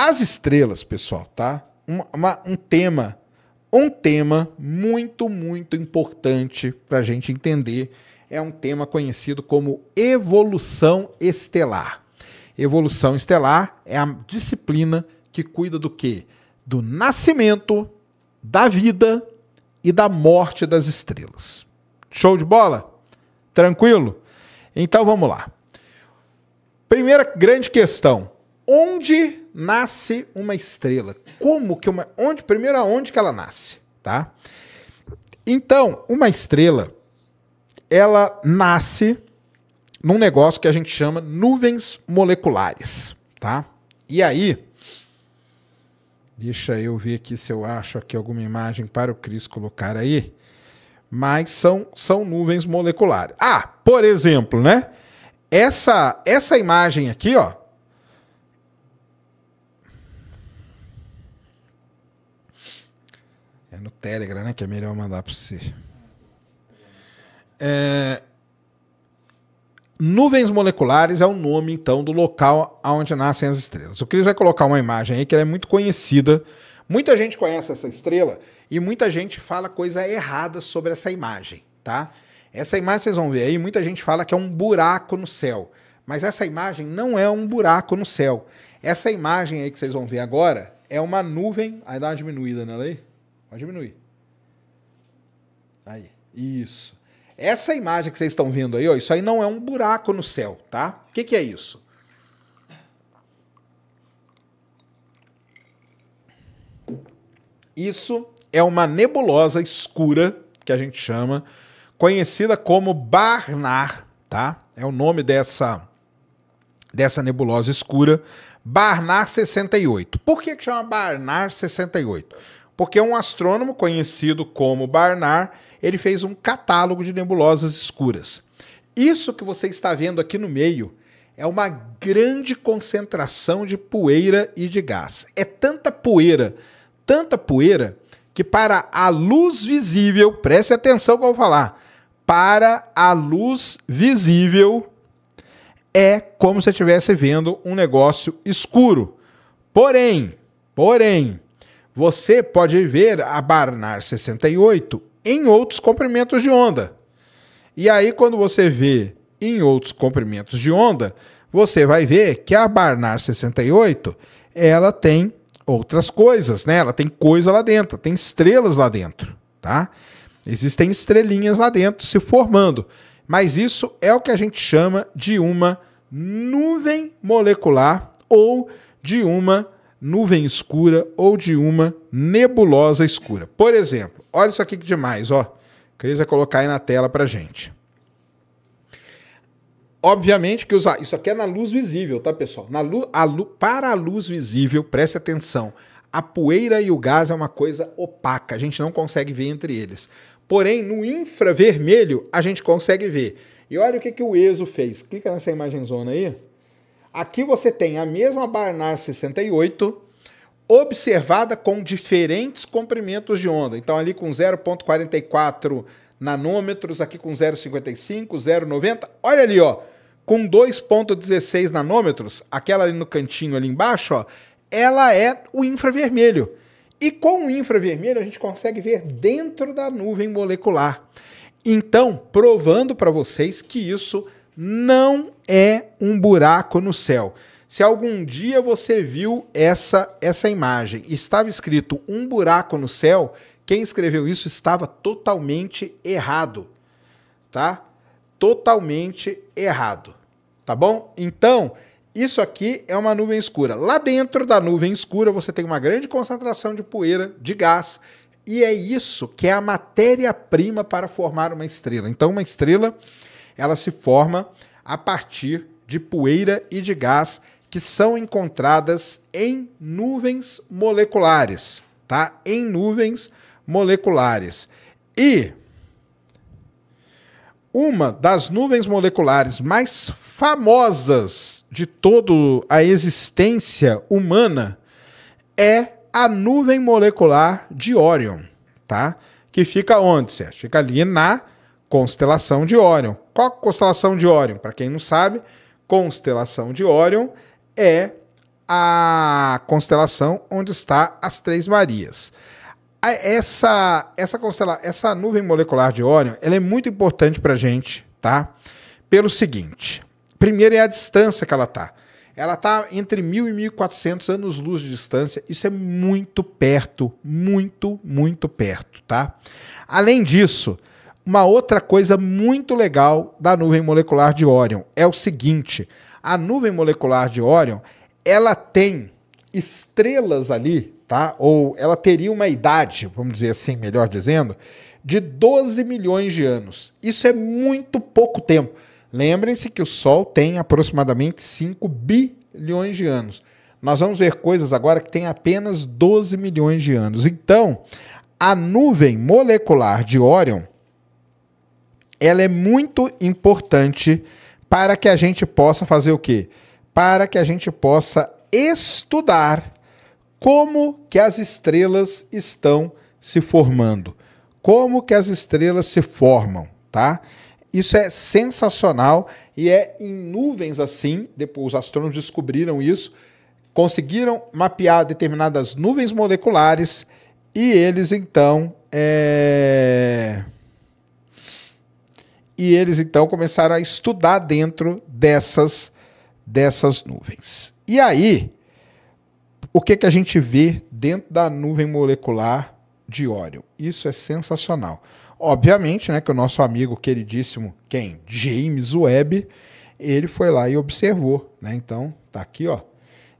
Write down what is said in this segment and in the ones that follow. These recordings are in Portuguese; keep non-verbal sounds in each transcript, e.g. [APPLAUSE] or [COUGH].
As estrelas, pessoal, tá? Um, uma, um tema, um tema muito, muito importante para a gente entender é um tema conhecido como evolução estelar. Evolução estelar é a disciplina que cuida do quê? Do nascimento, da vida e da morte das estrelas. Show de bola? Tranquilo? Então vamos lá. Primeira grande questão: onde nasce uma estrela? Como que uma. Onde, primeiro, aonde que ela nasce, tá? Então, uma estrela, ela nasce num negócio que a gente chama nuvens moleculares, tá? E aí, deixa eu ver aqui se eu acho aqui alguma imagem para o Cris colocar aí, mas são, são nuvens moleculares. Ah, por exemplo, né? Essa, essa imagem aqui, ó, É no Telegram, né? Que é melhor mandar para você. É... Nuvens moleculares é o nome, então, do local onde nascem as estrelas. O Cris vai colocar uma imagem aí que é muito conhecida. Muita gente conhece essa estrela e muita gente fala coisa errada sobre essa imagem, tá? Essa imagem vocês vão ver aí, muita gente fala que é um buraco no céu. Mas essa imagem não é um buraco no céu. Essa imagem aí que vocês vão ver agora é uma nuvem. Aí dá uma diminuída nela aí. Vai diminuir. Aí. Isso. Essa imagem que vocês estão vendo aí, ó, isso aí não é um buraco no céu, tá? O que, que é isso? Isso é uma nebulosa escura, que a gente chama, conhecida como Barnar, tá? É o nome dessa, dessa nebulosa escura, Barnar 68. Por que, que chama Barnar 68? Porque um astrônomo conhecido como Barnard, ele fez um catálogo de nebulosas escuras. Isso que você está vendo aqui no meio é uma grande concentração de poeira e de gás. É tanta poeira, tanta poeira, que para a luz visível, preste atenção que eu vou falar, para a luz visível é como se estivesse vendo um negócio escuro. Porém, porém, você pode ver a Barnard 68 em outros comprimentos de onda. E aí, quando você vê em outros comprimentos de onda, você vai ver que a Barnard 68 ela tem outras coisas, né? Ela tem coisa lá dentro, tem estrelas lá dentro, tá? Existem estrelinhas lá dentro se formando. Mas isso é o que a gente chama de uma nuvem molecular ou de uma nuvem escura ou de uma nebulosa escura. Por exemplo, olha isso aqui que demais, ó. Cris vai colocar aí na tela pra gente. Obviamente que usar. Isso aqui é na luz visível, tá, pessoal? Na lu, a lu, para a luz visível, preste atenção. A poeira e o gás é uma coisa opaca, a gente não consegue ver entre eles. Porém, no infravermelho, a gente consegue ver. E olha o que, que o ESO fez. Clica nessa imagem zona aí. Aqui você tem a mesma Barnard 68 observada com diferentes comprimentos de onda. Então ali com 0.44 nanômetros, aqui com 0,55, 0,90. Olha ali, ó, com 2.16 nanômetros, aquela ali no cantinho ali embaixo, ó, ela é o infravermelho. E com o infravermelho a gente consegue ver dentro da nuvem molecular. Então, provando para vocês que isso não é um buraco no céu. Se algum dia você viu essa, essa imagem, estava escrito um buraco no céu, quem escreveu isso estava totalmente errado, tá? Totalmente errado, tá bom? Então, isso aqui é uma nuvem escura. Lá dentro da nuvem escura você tem uma grande concentração de poeira, de gás, e é isso que é a matéria-prima para formar uma estrela. Então, uma estrela ela se forma a partir de poeira e de gás que são encontradas em nuvens moleculares, tá? Em nuvens moleculares. E uma das nuvens moleculares mais famosas de toda a existência humana é a nuvem molecular de Órion, tá? Que fica onde, Sérgio? Fica ali na constelação de Órion. Qual a constelação de Orion? Para quem não sabe, constelação de Orion é a constelação onde está as Três Marias. Essa essa constela, essa nuvem molecular de Orion, ela é muito importante para a gente, tá? Pelo seguinte, primeiro é a distância que ela tá. Ela está entre 1.000 e 1.400 anos-luz de distância. Isso é muito perto, muito, muito perto, tá? Além disso, uma outra coisa muito legal da nuvem molecular de Orion é o seguinte: a nuvem molecular de Orion, ela tem estrelas ali, tá? Ou ela teria uma idade, vamos dizer assim, melhor dizendo, de 12 milhões de anos. Isso é muito pouco tempo. Lembrem-se que o Sol tem aproximadamente 5 bilhões de anos. Nós vamos ver coisas agora que têm apenas 12 milhões de anos. Então, a nuvem molecular de Órion ela é muito importante para que a gente possa fazer o quê? Para que a gente possa estudar como que as estrelas estão se formando, como que as estrelas se formam, tá? Isso é sensacional e é em nuvens assim, depois os astrônomos descobriram isso, conseguiram mapear determinadas nuvens moleculares e eles então é e eles então começaram a estudar dentro dessas, dessas nuvens. E aí, o que, que a gente vê dentro da nuvem molecular de Orion? Isso é sensacional. Obviamente, né, que o nosso amigo queridíssimo, quem? James Webb, ele foi lá e observou, né? Então, tá aqui, ó.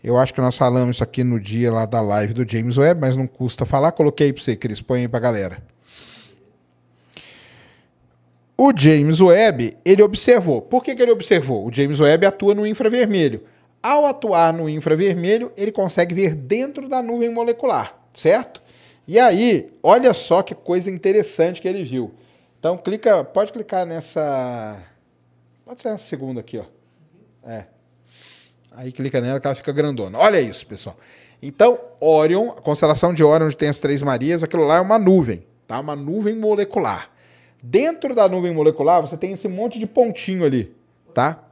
Eu acho que nós falamos isso aqui no dia lá da live do James Webb, mas não custa falar. Coloquei aí para você, Cris, põe aí a galera. O James Webb, ele observou. Por que, que ele observou? O James Webb atua no infravermelho. Ao atuar no infravermelho, ele consegue ver dentro da nuvem molecular, certo? E aí, olha só que coisa interessante que ele viu. Então clica, pode clicar nessa. Pode ser nessa segunda aqui, ó. É. Aí clica nela que ela fica grandona. Olha isso, pessoal. Então, Orion, a constelação de Orion, onde tem as três Marias, aquilo lá é uma nuvem, tá? Uma nuvem molecular. Dentro da nuvem molecular, você tem esse monte de pontinho ali, tá?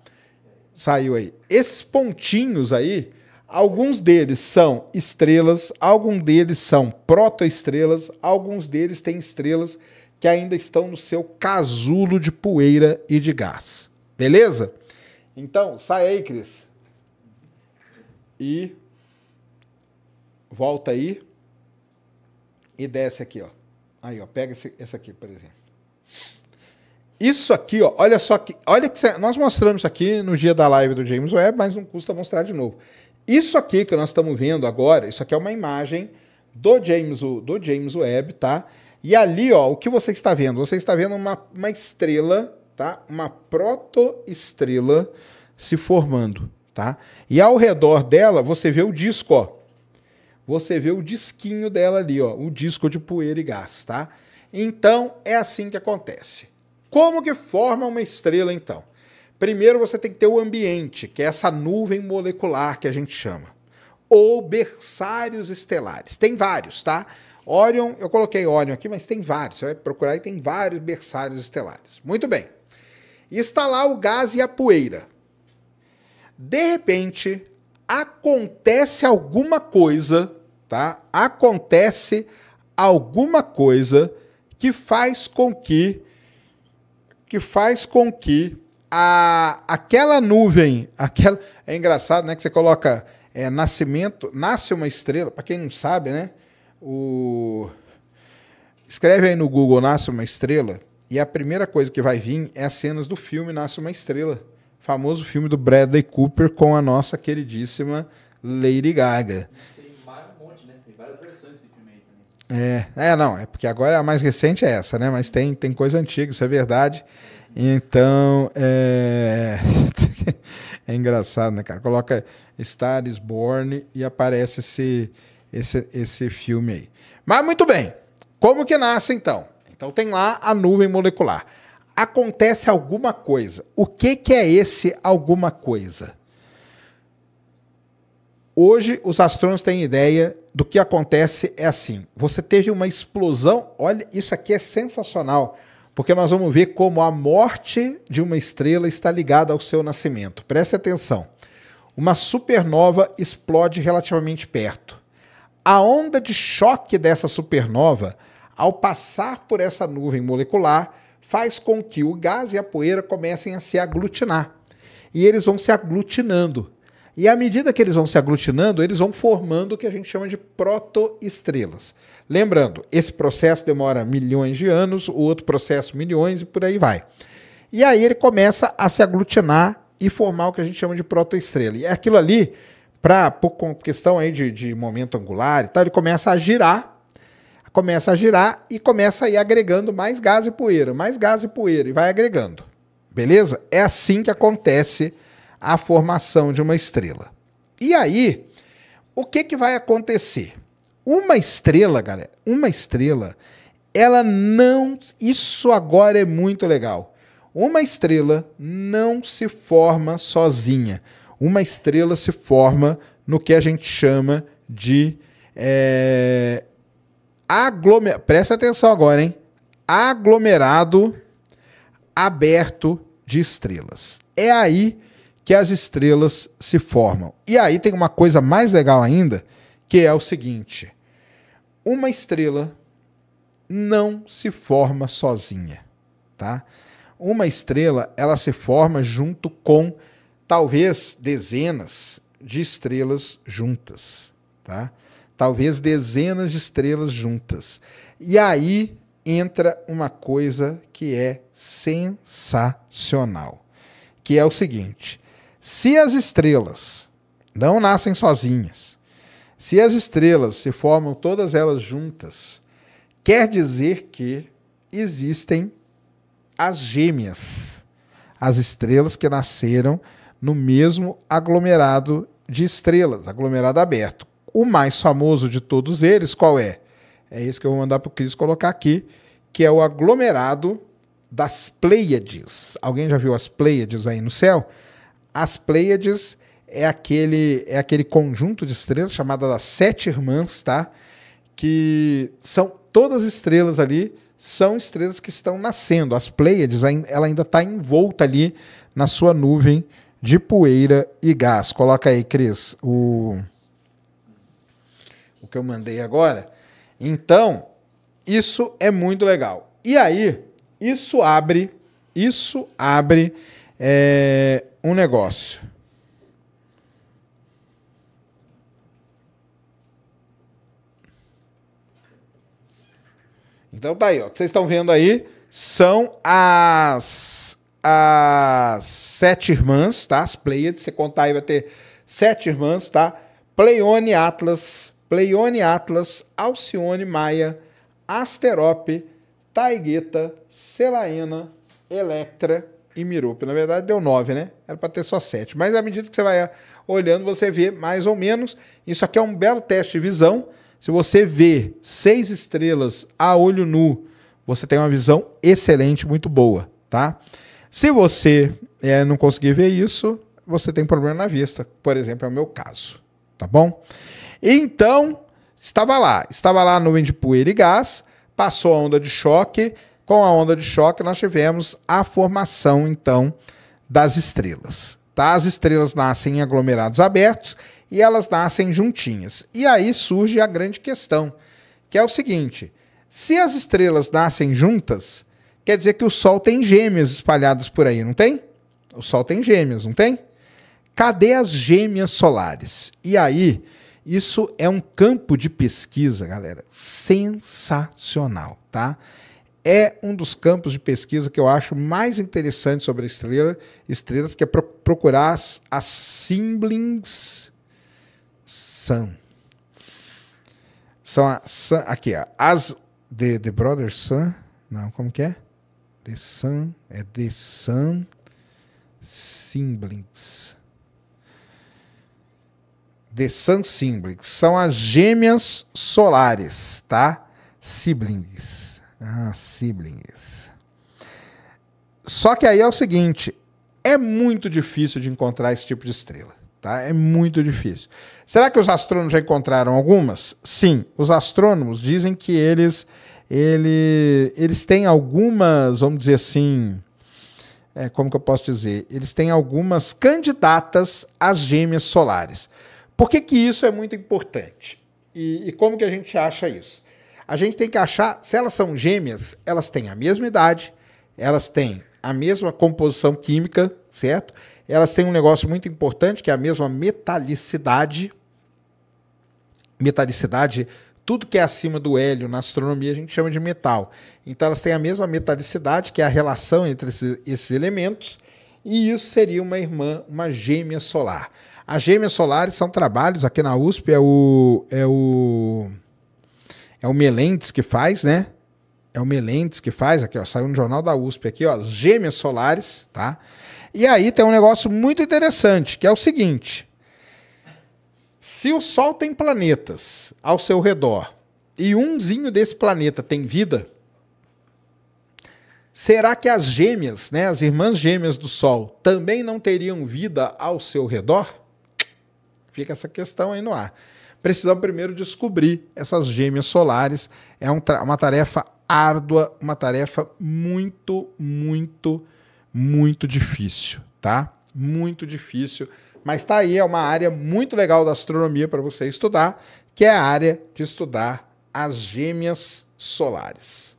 Saiu aí. Esses pontinhos aí, alguns deles são estrelas, alguns deles são protoestrelas, alguns deles têm estrelas que ainda estão no seu casulo de poeira e de gás. Beleza? Então, sai aí, Cris. E volta aí e desce aqui, ó. Aí, ó, pega esse, esse aqui, por exemplo. Isso aqui, ó, olha só que. Olha que nós mostramos aqui no dia da live do James Webb, mas não custa mostrar de novo. Isso aqui que nós estamos vendo agora, isso aqui é uma imagem do James, do James Webb, tá? E ali, ó, o que você está vendo? Você está vendo uma, uma estrela, tá? Uma protoestrela se formando, tá? E ao redor dela, você vê o disco, ó. Você vê o disquinho dela ali, ó, o disco de poeira e gás, tá? Então, é assim que acontece. Como que forma uma estrela então? Primeiro você tem que ter o ambiente, que é essa nuvem molecular que a gente chama, ou berçários estelares. Tem vários, tá? Orion, eu coloquei Orion aqui, mas tem vários. Você vai procurar e tem vários berçários estelares. Muito bem. está lá o gás e a poeira. De repente, acontece alguma coisa, tá? Acontece alguma coisa que faz com que que faz com que a, aquela nuvem, aquela é engraçado, né, que você coloca é, nascimento, nasce uma estrela, para quem não sabe, né? O escreve aí no Google nasce uma estrela e a primeira coisa que vai vir é as cenas do filme Nasce uma Estrela, famoso filme do Bradley Cooper com a nossa queridíssima Lady Gaga. É, é, não, é porque agora a mais recente é essa, né? Mas tem, tem coisa antiga, isso é verdade. Então, é... [LAUGHS] é engraçado, né, cara? Coloca Star is Born e aparece esse, esse, esse filme aí. Mas muito bem, como que nasce então? Então tem lá a nuvem molecular. Acontece alguma coisa. O que, que é esse alguma coisa? Hoje os astrônomos têm ideia do que acontece é assim: você teve uma explosão. Olha, isso aqui é sensacional, porque nós vamos ver como a morte de uma estrela está ligada ao seu nascimento. Preste atenção. Uma supernova explode relativamente perto. A onda de choque dessa supernova, ao passar por essa nuvem molecular, faz com que o gás e a poeira comecem a se aglutinar. E eles vão se aglutinando. E à medida que eles vão se aglutinando, eles vão formando o que a gente chama de protoestrelas. Lembrando, esse processo demora milhões de anos, o outro processo milhões e por aí vai. E aí ele começa a se aglutinar e formar o que a gente chama de protoestrela. E é aquilo ali, pra, por questão aí de, de momento angular e tal, ele começa a girar começa a girar e começa a ir agregando mais gás e poeira, mais gás e poeira, e vai agregando. Beleza? É assim que acontece a formação de uma estrela. E aí, o que, que vai acontecer? Uma estrela, galera, uma estrela, ela não. Isso agora é muito legal. Uma estrela não se forma sozinha. Uma estrela se forma no que a gente chama de é, aglomerado. Presta atenção agora, hein? Aglomerado aberto de estrelas. É aí que as estrelas se formam. E aí tem uma coisa mais legal ainda, que é o seguinte: uma estrela não se forma sozinha, tá? Uma estrela, ela se forma junto com talvez dezenas de estrelas juntas, tá? Talvez dezenas de estrelas juntas. E aí entra uma coisa que é sensacional, que é o seguinte: se as estrelas não nascem sozinhas, se as estrelas se formam todas elas juntas, quer dizer que existem as gêmeas, as estrelas que nasceram no mesmo aglomerado de estrelas, aglomerado aberto. O mais famoso de todos eles, qual é? É isso que eu vou mandar para o Cris colocar aqui, que é o aglomerado das Pleiades. Alguém já viu as Pleiades aí no céu? As Pleiades é aquele, é aquele conjunto de estrelas chamada das Sete Irmãs, tá? Que são todas estrelas ali, são estrelas que estão nascendo. As Pleiades, ela ainda está envolta ali na sua nuvem de poeira e gás. Coloca aí, Cris, o, o que eu mandei agora. Então, isso é muito legal. E aí, isso abre, isso abre é, um negócio. Então tá aí, ó. O que vocês estão vendo aí são as, as sete irmãs, tá? As Pleiades. Você contar aí, vai ter sete irmãs, tá? Pleione Atlas, Pleione Atlas, Alcione Maia, Asterope, Taigueta, Selaena, Electra, e mirou. Na verdade, deu 9, né? Era para ter só 7. Mas à medida que você vai olhando, você vê mais ou menos. Isso aqui é um belo teste de visão. Se você vê seis estrelas a olho nu, você tem uma visão excelente, muito boa, tá? Se você é, não conseguir ver isso, você tem problema na vista. Por exemplo, é o meu caso, tá bom? Então, estava lá. Estava lá nuvem de poeira e gás, passou a onda de choque, com a onda de choque, nós tivemos a formação, então, das estrelas. Tá? As estrelas nascem em aglomerados abertos e elas nascem juntinhas. E aí surge a grande questão, que é o seguinte: se as estrelas nascem juntas, quer dizer que o Sol tem gêmeas espalhadas por aí, não tem? O Sol tem gêmeas, não tem? Cadê as gêmeas solares? E aí, isso é um campo de pesquisa, galera, sensacional, tá? é um dos campos de pesquisa que eu acho mais interessante sobre estrela, estrelas, que é pro, procurar as, as siblings sun. São a, sun, aqui, ó, as the, the brothers Sun, não, como que é? The Sun, é The Sun Siblings. The Sun Siblings, são as gêmeas solares, tá? Siblings ah, siblings. Só que aí é o seguinte, é muito difícil de encontrar esse tipo de estrela, tá? É muito difícil. Será que os astrônomos já encontraram algumas? Sim, os astrônomos dizem que eles ele, eles têm algumas, vamos dizer assim, é, como que eu posso dizer? Eles têm algumas candidatas às gêmeas solares. Por que, que isso é muito importante? E, e como que a gente acha isso? A gente tem que achar se elas são gêmeas, elas têm a mesma idade, elas têm a mesma composição química, certo? Elas têm um negócio muito importante que é a mesma metalicidade. Metalicidade, tudo que é acima do hélio na astronomia a gente chama de metal. Então elas têm a mesma metalicidade, que é a relação entre esses, esses elementos, e isso seria uma irmã, uma gêmea solar. As gêmeas solares são trabalhos aqui na USP, é o. É o é o Melentes que faz, né? É o Melentes que faz, aqui, ó, saiu no Jornal da USP aqui, ó, Gêmeas solares, tá? E aí tem um negócio muito interessante, que é o seguinte: se o Sol tem planetas ao seu redor e umzinho desse planeta tem vida, será que as gêmeas, né, as irmãs gêmeas do Sol, também não teriam vida ao seu redor? Fica essa questão aí no ar precisamos primeiro descobrir essas gêmeas solares. É um uma tarefa árdua, uma tarefa muito, muito, muito difícil, tá? Muito difícil. Mas tá aí, é uma área muito legal da astronomia para você estudar, que é a área de estudar as gêmeas solares.